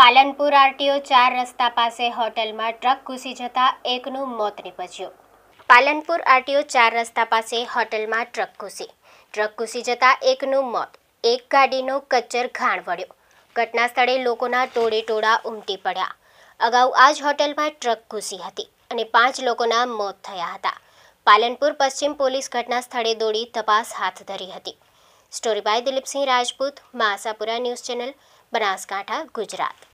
Palanpur RTO ચાર રસ્તા પાસે હોટેલ માં ટ્રક ખૂસી જતાં એકનું મોત નિપજ્યું પાલનપુર આરટીઓ ચાર રસ્તા પાસે હોટેલ માં ટ્રક ખૂસી ટ્રક ખૂસી જતાં એકનું મોત એક ગાડીનું કચર ખાણવાડ્યું ઘટનાસ્થળે લોકોના ટોળે ટોળા ઉમટી પડ્યા અગાઉ આજ હોટેલ માં ટ્રક ખૂસી હતી અને પાંચ લોકોના મોત થયા હતા પાલનપુર પશ્ચિમ પોલીસ ઘટનાસ્થળે દોડી તપાસ હાથ ધરી હતી story by Dilipsinh Rajput Masapura news channel Banaskantha Gujarat